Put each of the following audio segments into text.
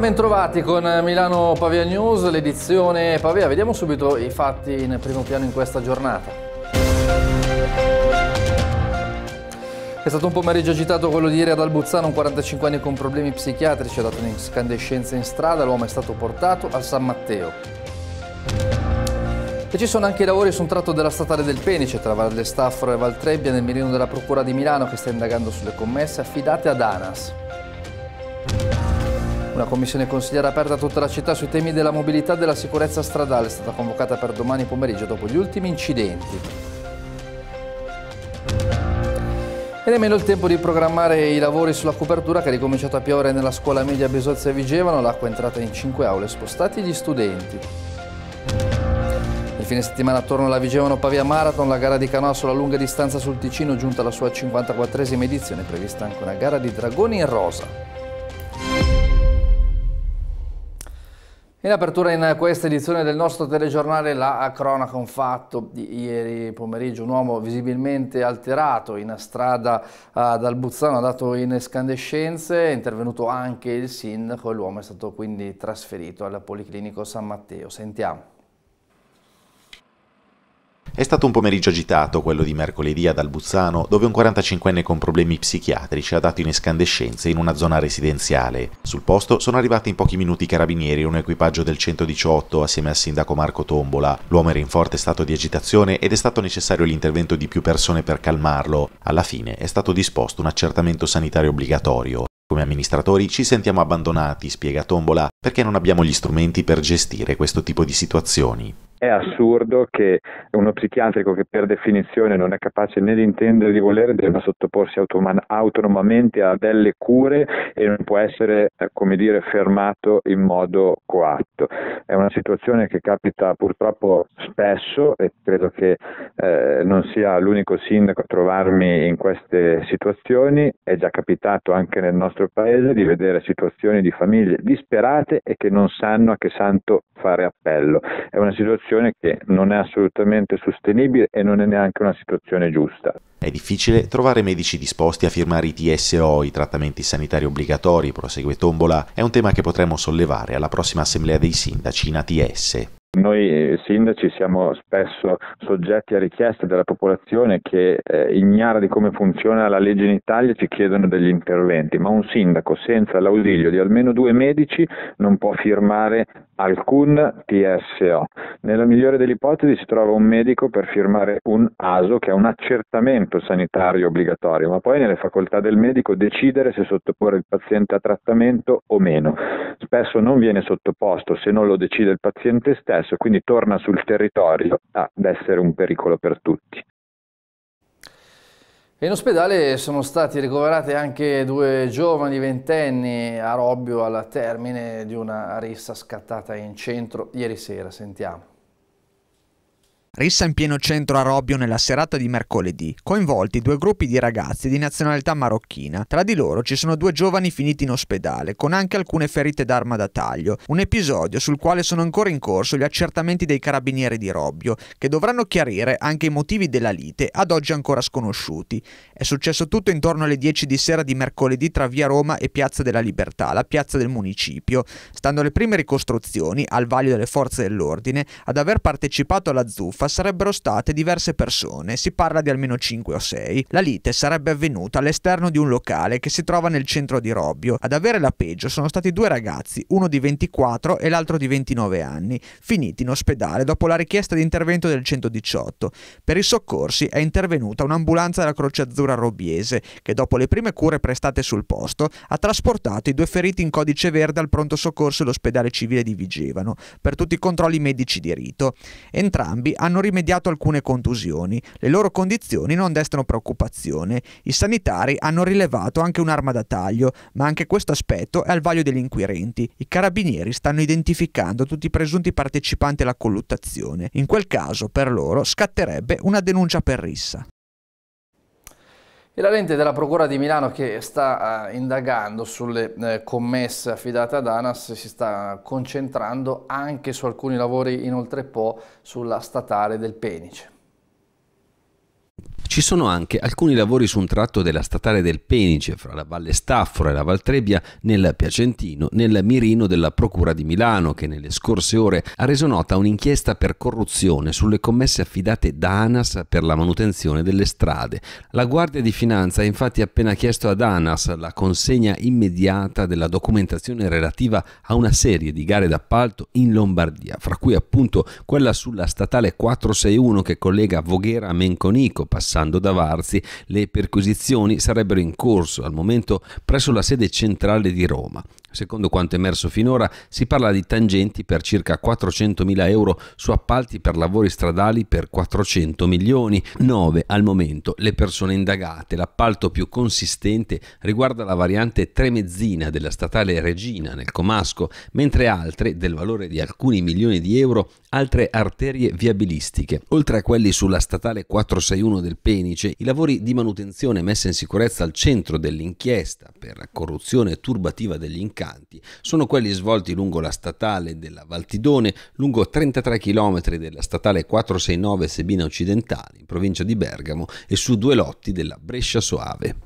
Ancora ben trovati con Milano Pavia News, l'edizione Pavia. Vediamo subito i fatti in primo piano in questa giornata. È stato un pomeriggio agitato quello di ieri ad Albuzzano, un 45 anni con problemi psichiatrici ha dato un'inscandescenza in strada, l'uomo è stato portato al San Matteo. E ci sono anche i lavori su un tratto della statale del Penice tra Valle Staffro e Valtrebbia nel mirino della Procura di Milano che sta indagando sulle commesse affidate ad ANAS. Una commissione consigliera aperta a tutta la città sui temi della mobilità e della sicurezza stradale è stata convocata per domani pomeriggio dopo gli ultimi incidenti. E nemmeno il tempo di programmare i lavori sulla copertura che è ricominciato a piovere nella scuola media Besozza Vigevano, l'acqua è entrata in cinque aule, spostati gli studenti. Il fine settimana attorno alla Vigevano Pavia Marathon, la gara di canoa sulla lunga distanza sul Ticino giunta alla sua 54esima edizione, prevista anche una gara di dragoni in rosa. In apertura in questa edizione del nostro telegiornale la cronaca un fatto di ieri pomeriggio, un uomo visibilmente alterato in strada ad eh, Albuzzano ha dato in escandescenze, è intervenuto anche il sindaco e l'uomo è stato quindi trasferito al Policlinico San Matteo. Sentiamo. È stato un pomeriggio agitato quello di mercoledì ad Albuzzano, dove un 45enne con problemi psichiatrici ha dato in escandescenze in una zona residenziale. Sul posto sono arrivati in pochi minuti i carabinieri e un equipaggio del 118 assieme al sindaco Marco Tombola. L'uomo era in forte stato di agitazione ed è stato necessario l'intervento di più persone per calmarlo. Alla fine è stato disposto un accertamento sanitario obbligatorio. Come amministratori ci sentiamo abbandonati, spiega Tombola, perché non abbiamo gli strumenti per gestire questo tipo di situazioni. È assurdo che uno psichiatrico che per definizione non è capace né di intendere né di volere debba sottoporsi autonom- autonomamente a delle cure e non può essere, eh, come dire, fermato in modo coatto. È una situazione che capita purtroppo spesso e credo che eh, non sia l'unico sindaco a trovarmi in queste situazioni, è già capitato anche nel nostro paese di vedere situazioni di famiglie disperate e che non sanno a che santo fare appello. È una situazione situazione che non è assolutamente sostenibile e non è neanche una situazione giusta. È difficile trovare medici disposti a firmare i TSO, i trattamenti sanitari obbligatori, prosegue Tombola, è un tema che potremmo sollevare alla prossima assemblea dei sindaci in ATS. Noi eh, sindaci siamo spesso soggetti a richieste della popolazione che eh, ignara di come funziona la legge in Italia e ci chiedono degli interventi, ma un sindaco senza l'ausilio di almeno due medici non può firmare alcun TSO. Nella migliore delle ipotesi si trova un medico per firmare un ASO che è un accertamento sanitario obbligatorio, ma poi nelle facoltà del medico decidere se sottoporre il paziente a trattamento o meno. Spesso non viene sottoposto se non lo decide il paziente stesso stesso, quindi torna sul territorio ad essere un pericolo per tutti. In ospedale sono stati ricoverati anche due giovani ventenni a Robbio alla termine di una rissa scattata in centro ieri sera. Sentiamo. Rissa in pieno centro a Robbio nella serata di mercoledì, coinvolti due gruppi di ragazzi di nazionalità marocchina. Tra di loro ci sono due giovani finiti in ospedale, con anche alcune ferite d'arma da taglio, un episodio sul quale sono ancora in corso gli accertamenti dei carabinieri di Robbio, che dovranno chiarire anche i motivi della lite, ad oggi ancora sconosciuti. È successo tutto intorno alle 10 di sera di mercoledì tra via Roma e Piazza della Libertà, la piazza del municipio. Stando alle prime ricostruzioni, al vaglio delle forze dell'ordine, ad aver partecipato alla zuffa sarebbero state diverse persone, si parla di almeno 5 o 6. La lite sarebbe avvenuta all'esterno di un locale che si trova nel centro di Robbio. Ad avere la peggio sono stati due ragazzi, uno di 24 e l'altro di 29 anni, finiti in ospedale dopo la richiesta di intervento del 118. Per i soccorsi è intervenuta un'ambulanza della Croce Azzurra Robbiese che dopo le prime cure prestate sul posto ha trasportato i due feriti in codice verde al pronto soccorso dell'ospedale civile di Vigevano per tutti i controlli medici di rito. Entrambi hanno hanno rimediato alcune contusioni. Le loro condizioni non destano preoccupazione. I sanitari hanno rilevato anche un'arma da taglio, ma anche questo aspetto è al vaglio degli inquirenti. I carabinieri stanno identificando tutti i presunti partecipanti alla colluttazione. In quel caso, per loro, scatterebbe una denuncia per rissa. E la lente della Procura di Milano che sta eh, indagando sulle eh, commesse affidate ad ANAS si sta concentrando anche su alcuni lavori inoltre po' sulla statale del Penice. Ci sono anche alcuni lavori su un tratto della statale del Penice, fra la Valle Staffora e la Valtrebbia, nel Piacentino, nel mirino della Procura di Milano, che nelle scorse ore ha reso nota un'inchiesta per corruzione sulle commesse affidate da ANAS per la manutenzione delle strade. La Guardia di Finanza ha infatti appena chiesto ad ANAS la consegna immediata della documentazione relativa a una serie di gare d'appalto in Lombardia, fra cui appunto quella sulla statale 461 che collega Voghera a Menconico, passando passando da Varzi. Le perquisizioni sarebbero in corso al momento presso la sede centrale di Roma. Secondo quanto emerso finora, si parla di tangenti per circa 400.000 euro su appalti per lavori stradali per 400 milioni. 9 al momento le persone indagate. L'appalto più consistente riguarda la variante Tremezzina della statale Regina nel Comasco, mentre altre, del valore di alcuni milioni di euro, altre arterie viabilistiche. Oltre a quelli sulla statale 461 del Penice, i lavori di manutenzione messa in sicurezza al centro dell'inchiesta per corruzione turbativa degli inquirenti seccanti. Sono quelli svolti lungo la statale della Valtidone, lungo 33 km della statale 469 Sebina Occidentale, in provincia di Bergamo, e su due lotti della Brescia Soave.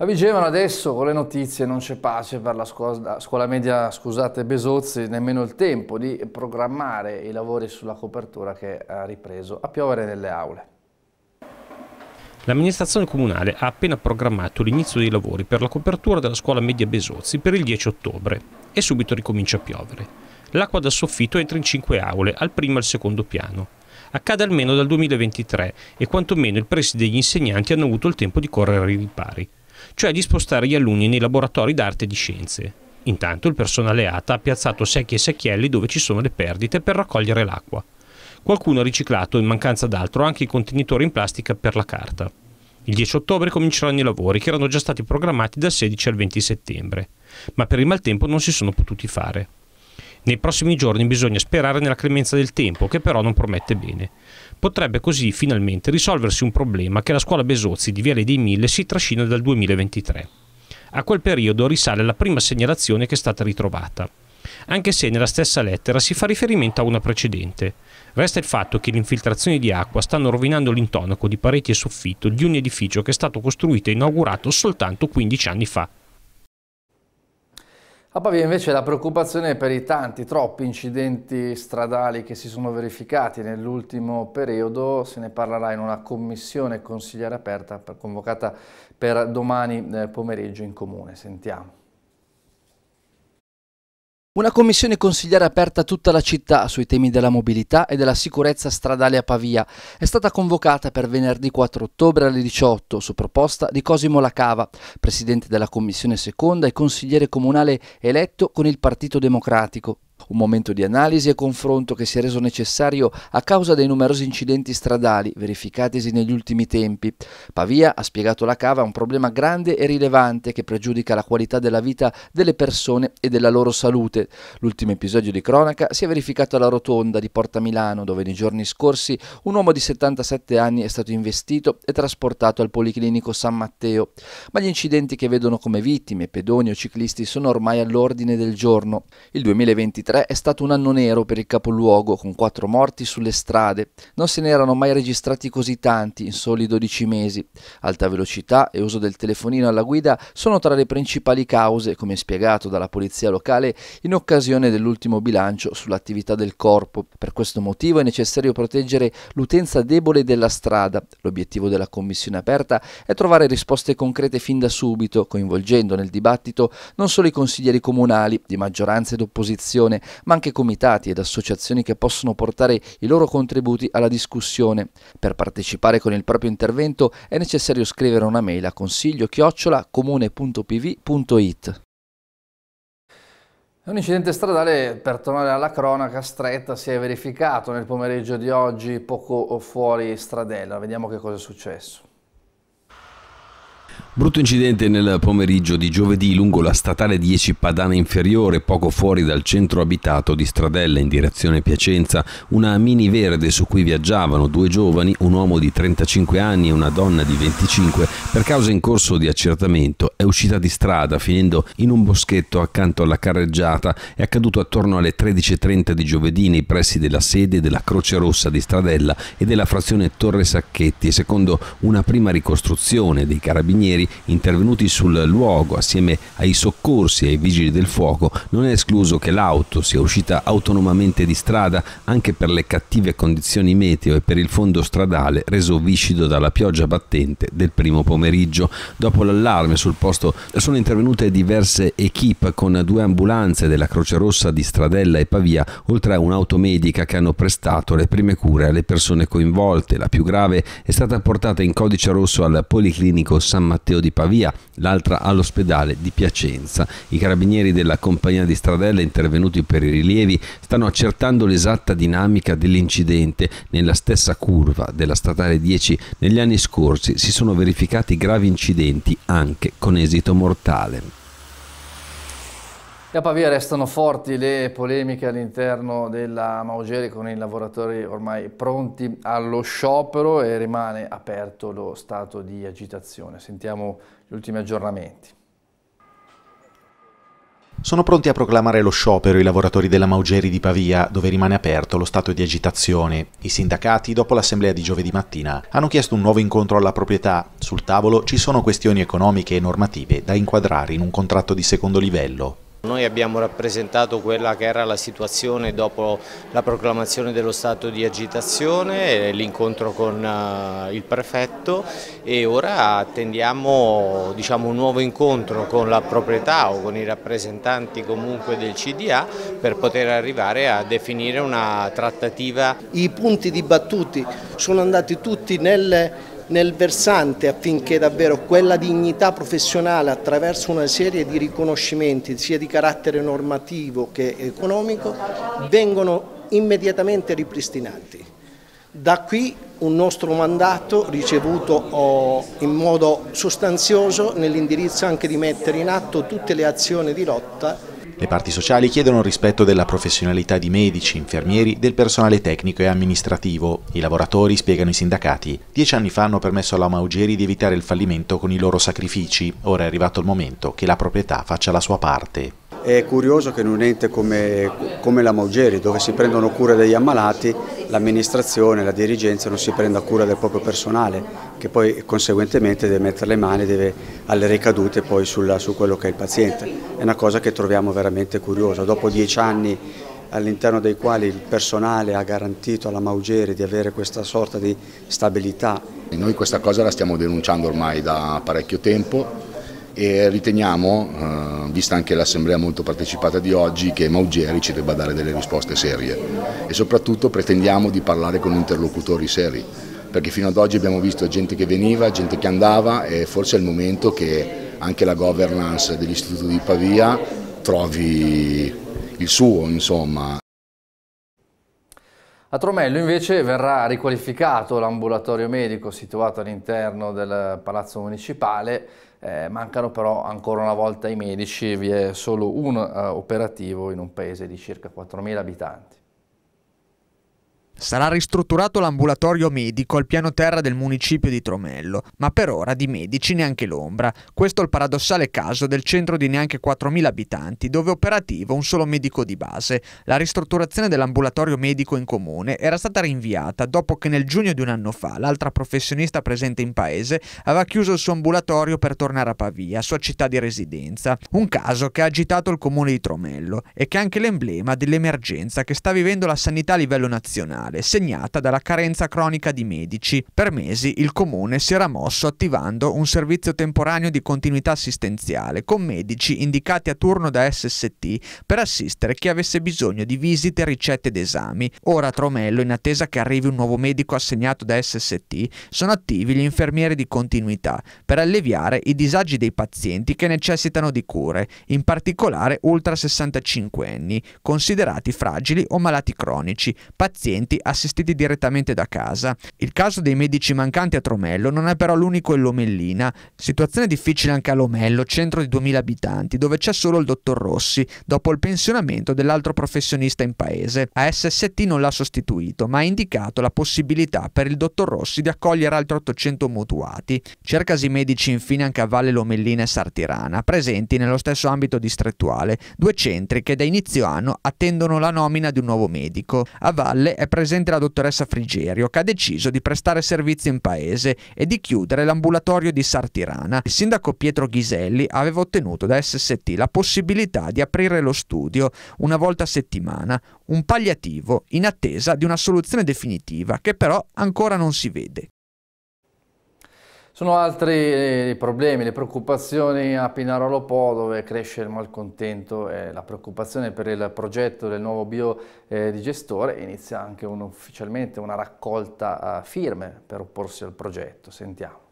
A Vigevano adesso con le notizie non c'è pace per la scuola, scuola, media, scusate Besozzi, nemmeno il tempo di programmare i lavori sulla copertura che ha ripreso a piovere nelle aule. L'amministrazione comunale ha appena programmato l'inizio dei lavori per la copertura della scuola media Besozzi per il 10 ottobre e subito ricomincia a piovere. L'acqua dal soffitto entra in cinque aule, al primo e al secondo piano. Accade almeno dal 2023 e quantomeno il preside degli insegnanti hanno avuto il tempo di correre ai ripari, cioè di spostare gli alunni nei laboratori d'arte e di scienze. Intanto il personale ATA ha piazzato secchi e secchielli dove ci sono le perdite per raccogliere l'acqua. Qualcuno ha riciclato, in mancanza d'altro, anche i contenitori in plastica per la carta. Il 10 ottobre cominceranno i lavori che erano già stati programmati dal 16 al 20 settembre, ma per il maltempo non si sono potuti fare. Nei prossimi giorni bisogna sperare nella clemenza del tempo, che però non promette bene. Potrebbe così finalmente risolversi un problema che la scuola Besozzi di Viale dei Mille si trascina dal 2023. A quel periodo risale la prima segnalazione che è stata ritrovata, anche se nella stessa lettera si fa riferimento a una precedente. Resta il fatto che le infiltrazioni di acqua stanno rovinando l'intonaco di pareti e soffitto di un edificio che è stato costruito e inaugurato soltanto 15 anni fa. A ah, Pavia invece la preoccupazione per i tanti, troppi incidenti stradali che si sono verificati nell'ultimo periodo, se ne parlerà in una commissione consigliere aperta convocata per domani eh, pomeriggio in comune. Sentiamo. Una commissione consigliare aperta a tutta la città sui temi della mobilità e della sicurezza stradale a Pavia è stata convocata per venerdì 4 ottobre alle 18 su proposta di Cosimo Lacava, presidente della commissione seconda e consigliere comunale eletto con il Partito Democratico. Un momento di analisi e confronto che si è reso necessario a causa dei numerosi incidenti stradali verificatisi negli ultimi tempi. Pavia ha spiegato la cava un problema grande e rilevante che pregiudica la qualità della vita delle persone e della loro salute. L'ultimo episodio di cronaca si è verificato alla rotonda di Porta Milano, dove nei giorni scorsi un uomo di 77 anni è stato investito e trasportato al Policlinico San Matteo. Ma gli incidenti che vedono come vittime pedoni o ciclisti sono ormai all'ordine del giorno. Il 2023 2023 è stato un anno nero per il capoluogo, con quattro morti sulle strade. Non se ne erano mai registrati così tanti in soli 12 mesi. Alta velocità e uso del telefonino alla guida sono tra le principali cause, come spiegato dalla polizia locale in occasione dell'ultimo bilancio sull'attività del corpo. Per questo motivo è necessario proteggere l'utenza debole della strada. L'obiettivo della commissione aperta è trovare risposte concrete fin da subito, coinvolgendo nel dibattito non solo i consiglieri comunali di maggioranza ed opposizione, persone, ma anche comitati ed associazioni che possono portare i loro contributi alla discussione. Per partecipare con il proprio intervento è necessario scrivere una mail a consiglio-comune.pv.it. Un incidente stradale, per tornare alla cronaca stretta, si è verificato nel pomeriggio di oggi poco fuori Stradella. Vediamo che cosa è successo. Brutto incidente nel pomeriggio di giovedì lungo la statale 10 Padana Inferiore, poco fuori dal centro abitato di Stradella in direzione Piacenza, una mini verde su cui viaggiavano due giovani, un uomo di 35 anni e una donna di 25, per causa in corso di accertamento, è uscita di strada finendo in un boschetto accanto alla carreggiata, è accaduto attorno alle 13.30 di giovedì nei pressi della sede della Croce Rossa di Stradella e della frazione Torre Sacchetti, secondo una prima ricostruzione dei carabinieri intervenuti sul luogo assieme ai soccorsi e ai vigili del fuoco, non è escluso che l'auto sia uscita autonomamente di strada anche per le cattive condizioni meteo e per il fondo stradale reso viscido dalla pioggia battente del primo pomeriggio. Dopo l'allarme sul posto sono intervenute diverse equip con due ambulanze della Croce Rossa di Stradella e Pavia, oltre a un'auto medica che hanno prestato le prime cure alle persone coinvolte. La più grave è stata portata in codice rosso al Policlinico San Matteo museo di Pavia, l'altra all'ospedale di Piacenza. I carabinieri della compagnia di stradella intervenuti per i rilievi stanno accertando l'esatta dinamica dell'incidente. Nella stessa curva della statale 10 negli anni scorsi si sono verificati gravi incidenti anche con esito mortale. A Pavia restano forti le polemiche all'interno della Maugeri con i lavoratori ormai pronti allo sciopero e rimane aperto lo stato di agitazione. Sentiamo gli ultimi aggiornamenti. Sono pronti a proclamare lo sciopero i lavoratori della Maugeri di Pavia, dove rimane aperto lo stato di agitazione. I sindacati, dopo l'assemblea di giovedì mattina, hanno chiesto un nuovo incontro alla proprietà. Sul tavolo ci sono questioni economiche e normative da inquadrare in un contratto di secondo livello. Noi abbiamo rappresentato quella che era la situazione dopo la proclamazione dello stato di agitazione, l'incontro con eh, il prefetto e ora attendiamo diciamo, un nuovo incontro con la proprietà o con i rappresentanti comunque del CDA per poter arrivare a definire una trattativa. I punti dibattuti sono andati tutti nel nel versante affinché davvero quella dignità professionale attraverso una serie di riconoscimenti sia di carattere normativo che economico vengano immediatamente ripristinati. Da qui un nostro mandato ricevuto oh, in modo sostanzioso nell'indirizzo anche di mettere in atto tutte le azioni di lotta le parti sociali chiedono rispetto della professionalità di medici, infermieri, del personale tecnico e amministrativo. I lavoratori spiegano i sindacati. Dieci anni fa hanno permesso alla Maugeri di evitare il fallimento con i loro sacrifici. Ora è arrivato il momento che la proprietà faccia la sua parte. È curioso che in un ente come, come la Maugeri, dove si prendono cura degli ammalati, l'amministrazione, la dirigenza non si prenda cura del proprio personale, che poi conseguentemente deve mettere le mani deve, alle ricadute poi sulla, su quello che è il paziente. È una cosa che troviamo veramente curiosa. Dopo dieci anni all'interno dei quali il personale ha garantito alla Maugeri di avere questa sorta di stabilità. Noi questa cosa la stiamo denunciando ormai da parecchio tempo, e riteniamo, eh, vista anche l'assemblea molto partecipata di oggi, che Maugeri ci debba dare delle risposte serie e soprattutto pretendiamo di parlare con interlocutori seri, perché fino ad oggi abbiamo visto gente che veniva, gente che andava e forse è il momento che anche la governance dell'Istituto di Pavia trovi il suo, insomma. A Tromello invece verrà riqualificato l'ambulatorio medico situato all'interno del Palazzo Municipale eh, mancano però ancora una volta i medici, vi è solo un uh, operativo in un paese di circa 4.000 abitanti. Sarà ristrutturato l'ambulatorio medico al piano terra del municipio di Tromello, ma per ora di medici neanche l'ombra. Questo è il paradossale caso del centro di neanche 4.000 abitanti, dove è operativo un solo medico di base. La ristrutturazione dell'ambulatorio medico in comune era stata rinviata dopo che nel giugno di un anno fa l'altra professionista presente in paese aveva chiuso il suo ambulatorio per tornare a Pavia, sua città di residenza. Un caso che ha agitato il comune di Tromello e che è anche l'emblema dell'emergenza che sta vivendo la sanità a livello nazionale regionale, segnata dalla carenza cronica di medici. Per mesi il comune si era mosso attivando un servizio temporaneo di continuità assistenziale con medici indicati a turno da SST per assistere chi avesse bisogno di visite, ricette ed esami. Ora a Tromello, in attesa che arrivi un nuovo medico assegnato da SST, sono attivi gli infermieri di continuità per alleviare i disagi dei pazienti che necessitano di cure, in particolare ultra 65 anni, considerati fragili o malati cronici, pazienti assistiti direttamente da casa. Il caso dei medici mancanti a Tromello non è però l'unico in Lomellina, situazione difficile anche a Lomello, centro di 2000 abitanti, dove c'è solo il dottor Rossi, dopo il pensionamento dell'altro professionista in paese. A SST non l'ha sostituito, ma ha indicato la possibilità per il dottor Rossi di accogliere altri 800 mutuati. Cercasi medici infine anche a Valle Lomellina e Sartirana, presenti nello stesso ambito distrettuale, due centri che da inizio anno attendono la nomina di un nuovo medico. A Valle è presente presente la dottoressa Frigerio, che ha deciso di prestare servizio in paese e di chiudere l'ambulatorio di Sartirana. Il sindaco Pietro Ghiselli aveva ottenuto da SST la possibilità di aprire lo studio una volta a settimana, un palliativo in attesa di una soluzione definitiva che però ancora non si vede. Sono altri eh, i problemi, le preoccupazioni a Pinarolo Po dove cresce il malcontento e la preoccupazione per il progetto del nuovo biodigestore eh, inizia anche un, ufficialmente una raccolta eh, firme per opporsi al progetto. Sentiamo.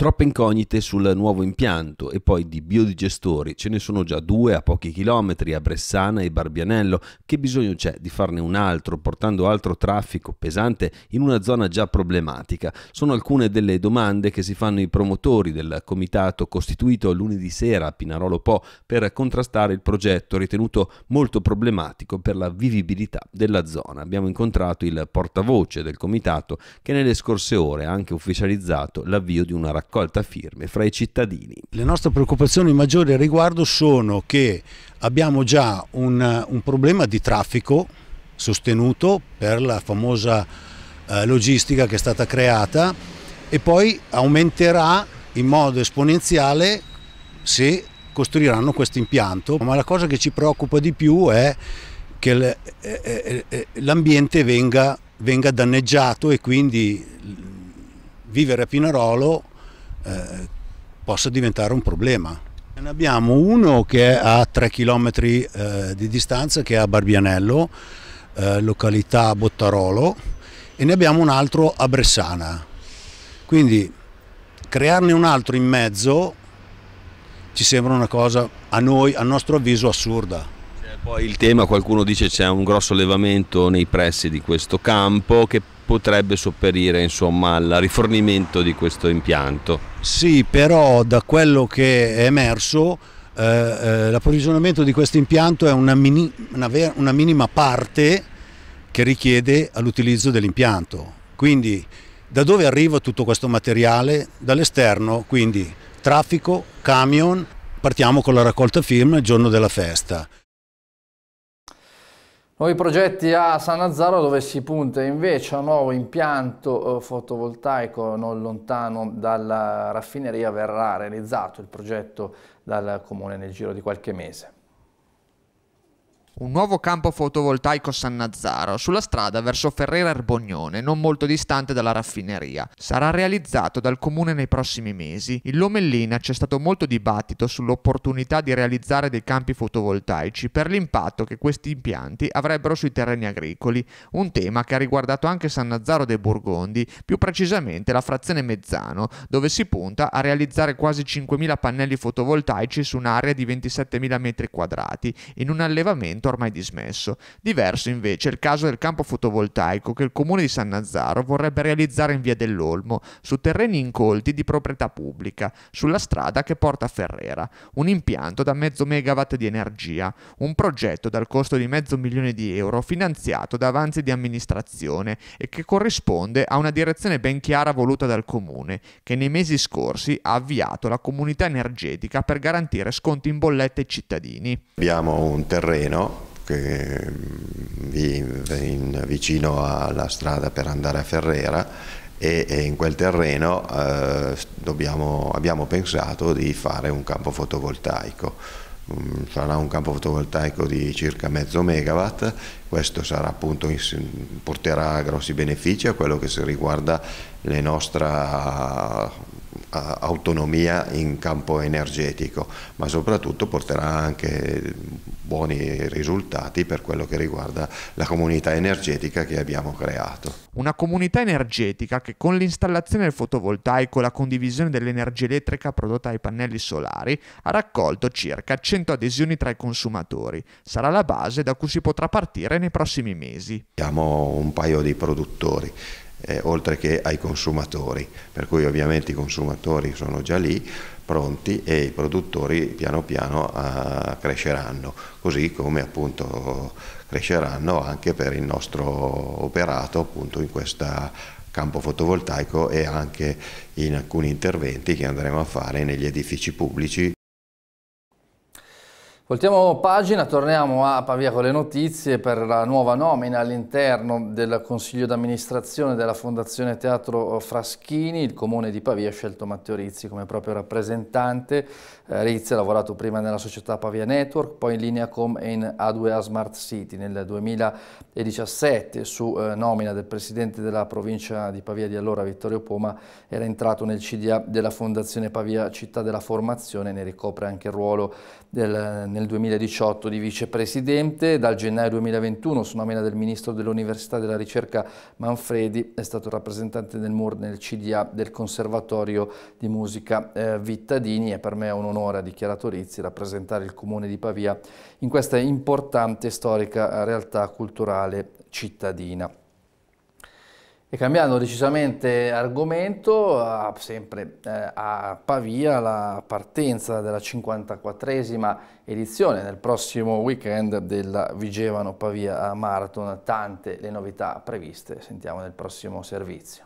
Troppe incognite sul nuovo impianto e poi di biodigestori, ce ne sono già due a pochi chilometri a Bressana e Barbianello, che bisogno c'è di farne un altro portando altro traffico pesante in una zona già problematica? Sono alcune delle domande che si fanno i promotori del comitato costituito lunedì sera a Pinarolo Po per contrastare il progetto ritenuto molto problematico per la vivibilità della zona. Abbiamo incontrato il portavoce del comitato che nelle scorse ore ha anche ufficializzato l'avvio di una raccolta raccolta firme fra i cittadini. Le nostre preoccupazioni maggiori al riguardo sono che abbiamo già un, un problema di traffico sostenuto per la famosa eh, logistica che è stata creata e poi aumenterà in modo esponenziale se costruiranno questo impianto, ma la cosa che ci preoccupa di più è che eh, eh, eh, l'ambiente venga, venga danneggiato e quindi vivere a Pinarolo eh, possa diventare un problema. Ne abbiamo uno che è a 3 km eh, di distanza che è a Barbianello, eh, località Bottarolo, e ne abbiamo un altro a Bressana. Quindi crearne un altro in mezzo ci sembra una cosa a noi, a nostro avviso, assurda. Poi il tema, qualcuno dice c'è un grosso levamento nei pressi di questo campo che potrebbe sopperire insomma, al rifornimento di questo impianto. Sì, però da quello che è emerso eh, eh, l'approvvigionamento di questo impianto è una, mini, una, ver- una minima parte che richiede all'utilizzo dell'impianto. Quindi da dove arriva tutto questo materiale? Dall'esterno, quindi traffico, camion, partiamo con la raccolta film il giorno della festa. Nuovi progetti a San Nazzaro dove si punta invece a un nuovo impianto eh, fotovoltaico non lontano dalla raffineria verrà realizzato il progetto dal comune nel giro di qualche mese un nuovo campo fotovoltaico San Nazzaro sulla strada verso Ferrera Erbognone, non molto distante dalla raffineria. Sarà realizzato dal comune nei prossimi mesi. In Lomellina c'è stato molto dibattito sull'opportunità di realizzare dei campi fotovoltaici per l'impatto che questi impianti avrebbero sui terreni agricoli, un tema che ha riguardato anche San Nazzaro dei Burgondi, più precisamente la frazione Mezzano, dove si punta a realizzare quasi 5.000 pannelli fotovoltaici su un'area di 27.000 m2 in un allevamento ormai dismesso. Diverso invece è il caso del campo fotovoltaico che il comune di San Nazaro vorrebbe realizzare in via dell'Olmo, su terreni incolti di proprietà pubblica, sulla strada che porta a Ferrera, un impianto da mezzo megawatt di energia, un progetto dal costo di mezzo milione di euro finanziato da avanzi di amministrazione e che corrisponde a una direzione ben chiara voluta dal comune, che nei mesi scorsi ha avviato la comunità energetica per garantire sconti in bollette ai cittadini. Abbiamo un terreno che mm, vive in, vicino alla strada per andare a Ferrera e, e in quel terreno eh, dobbiamo, abbiamo pensato di fare un campo fotovoltaico mm, sarà un campo fotovoltaico di circa mezzo megawatt, questo appunto, porterà grossi benefici a quello che riguarda le nostre autonomia in campo energetico, ma soprattutto porterà anche buoni risultati per quello che riguarda la comunità energetica che abbiamo creato. Una comunità energetica che con l'installazione del fotovoltaico e la condivisione dell'energia elettrica prodotta dai pannelli solari ha raccolto circa 100 adesioni tra i consumatori. Sarà la base da cui si potrà partire nei prossimi mesi. Siamo un paio di produttori eh, oltre che ai consumatori, per cui ovviamente i consumatori sono già lì pronti e i produttori piano piano eh, cresceranno, così come appunto cresceranno anche per il nostro operato appunto in questo campo fotovoltaico e anche in alcuni interventi che andremo a fare negli edifici pubblici. Voltiamo pagina, torniamo a Pavia con le notizie per la nuova nomina all'interno del Consiglio d'amministrazione della Fondazione Teatro Fraschini. Il Comune di Pavia ha scelto Matteo Rizzi come proprio rappresentante. Eh, Rizzi ha lavorato prima nella società Pavia Network, poi in Lineacom e in A2A Smart City. Nel 2017, su eh, nomina del presidente della provincia di Pavia di allora, Vittorio Poma, era entrato nel CDA della Fondazione Pavia Città della Formazione e ne ricopre anche il ruolo del nel 2018 di vicepresidente, dal gennaio 2021 su nomina del ministro dell'Università della Ricerca Manfredi è stato rappresentante del MUR nel CDA del Conservatorio di Musica eh, Vittadini e per me è un onore, ha dichiarato Rizzi, rappresentare il Comune di Pavia in questa importante e storica eh, realtà culturale cittadina. E cambiando decisamente argomento, sempre eh, a Pavia la partenza della 54esima edizione nel prossimo weekend della Vigevano Pavia Marathon, tante le novità previste, sentiamo nel prossimo servizio.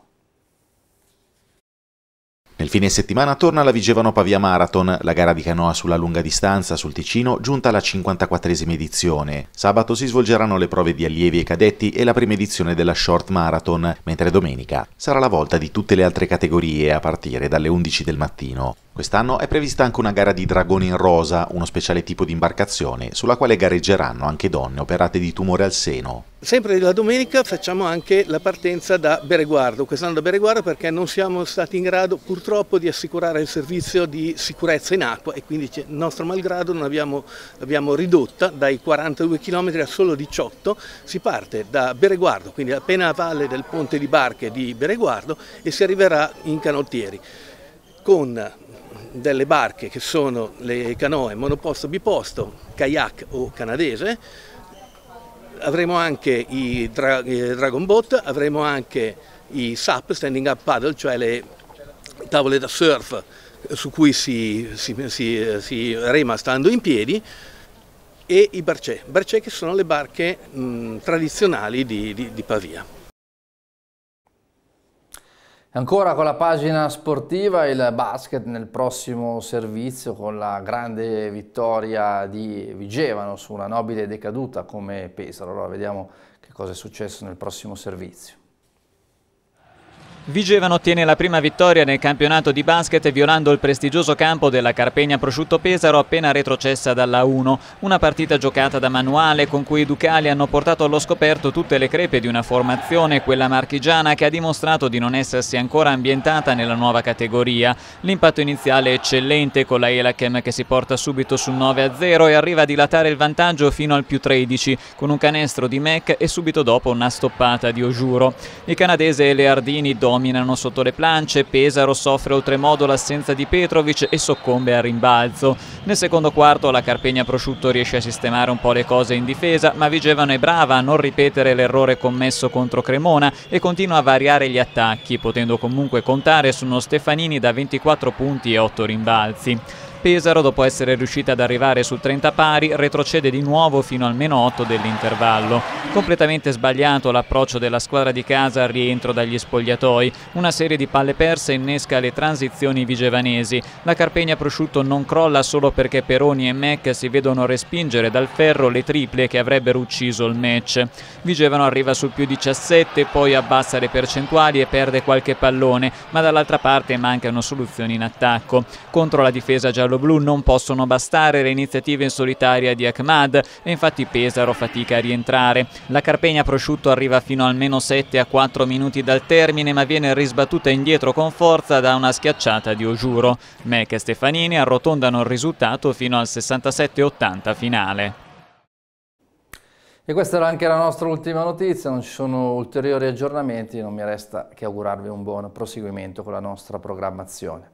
Nel fine settimana torna la Vigevano Pavia Marathon, la gara di canoa sulla lunga distanza sul Ticino giunta alla 54esima edizione. Sabato si svolgeranno le prove di allievi e cadetti e la prima edizione della Short Marathon, mentre domenica sarà la volta di tutte le altre categorie a partire dalle 11 del mattino. Quest'anno è prevista anche una gara di dragoni in rosa, uno speciale tipo di imbarcazione, sulla quale gareggeranno anche donne operate di tumore al seno. Sempre la domenica facciamo anche la partenza da Bereguardo, quest'anno da Bereguardo perché non siamo stati in grado purtroppo di assicurare il servizio di sicurezza in acqua e quindi il nostro malgrado non abbiamo, l'abbiamo ridotta dai 42 km a solo 18, si parte da Bereguardo, quindi appena a valle del ponte di barche di Bereguardo e si arriverà in canottieri con delle barche che sono le canoe monoposto, biposto, kayak o canadese, avremo anche i, dra i eh, dragon boat, avremo anche i SAP, standing up paddle, cioè le tavole da surf eh, su cui si, si, si, eh, si rema stando in piedi, e i barcè, barcè che sono le barche mh, tradizionali di, di, di Pavia. Ancora con la pagina sportiva il basket nel prossimo servizio con la grande vittoria di Vigevano su una nobile decaduta come Pesaro. Allora vediamo che cosa è successo nel prossimo servizio. Vigevan ottiene la prima vittoria nel campionato di basket violando il prestigioso campo della Carpegna Prosciutto Pesaro appena retrocessa dalla 1. Una partita giocata da manuale con cui i Ducali hanno portato allo scoperto tutte le crepe di una formazione, quella marchigiana, che ha dimostrato di non essersi ancora ambientata nella nuova categoria. L'impatto iniziale è eccellente con la Elachem che si porta subito sul 9-0 e arriva a dilatare il vantaggio fino al più 13 con un canestro di Mac e subito dopo una stoppata di Ojuro. Il canadese Leardini dona dominano sotto le planche, Pesaro soffre oltremodo l'assenza di Petrovic e soccombe al rimbalzo. Nel secondo quarto la Carpegna Prosciutto riesce a sistemare un po' le cose in difesa, ma Vigevano è brava a non ripetere l'errore commesso contro Cremona e continua a variare gli attacchi, potendo comunque contare su uno Stefanini da 24 punti e 8 rimbalzi. Pesaro, dopo essere riuscita ad arrivare su 30 pari, retrocede di nuovo fino al meno 8 dell'intervallo. Completamente sbagliato l'approccio della squadra di casa al rientro dagli spogliatoi. Una serie di palle perse innesca le transizioni vigevanesi. La Carpegna Prosciutto non crolla solo perché Peroni e Mec si vedono respingere dal ferro le triple che avrebbero ucciso il match. Vigevano arriva sul più 17, poi abbassa le percentuali e perde qualche pallone, ma dall'altra parte mancano soluzioni in attacco. Contro la difesa giallo gialloblu non possono bastare le iniziative in solitaria di Ahmad e infatti Pesaro fatica a rientrare. La Carpegna prosciutto arriva fino almeno 7 a 4 minuti dal termine ma viene risbattuta indietro con forza da una schiacciata di Ogiuro. Mech e Stefanini arrotondano il risultato fino al 67-80 finale. E questa era anche la nostra ultima notizia, non ci sono ulteriori aggiornamenti, non mi resta che augurarvi un buon proseguimento con la nostra programmazione.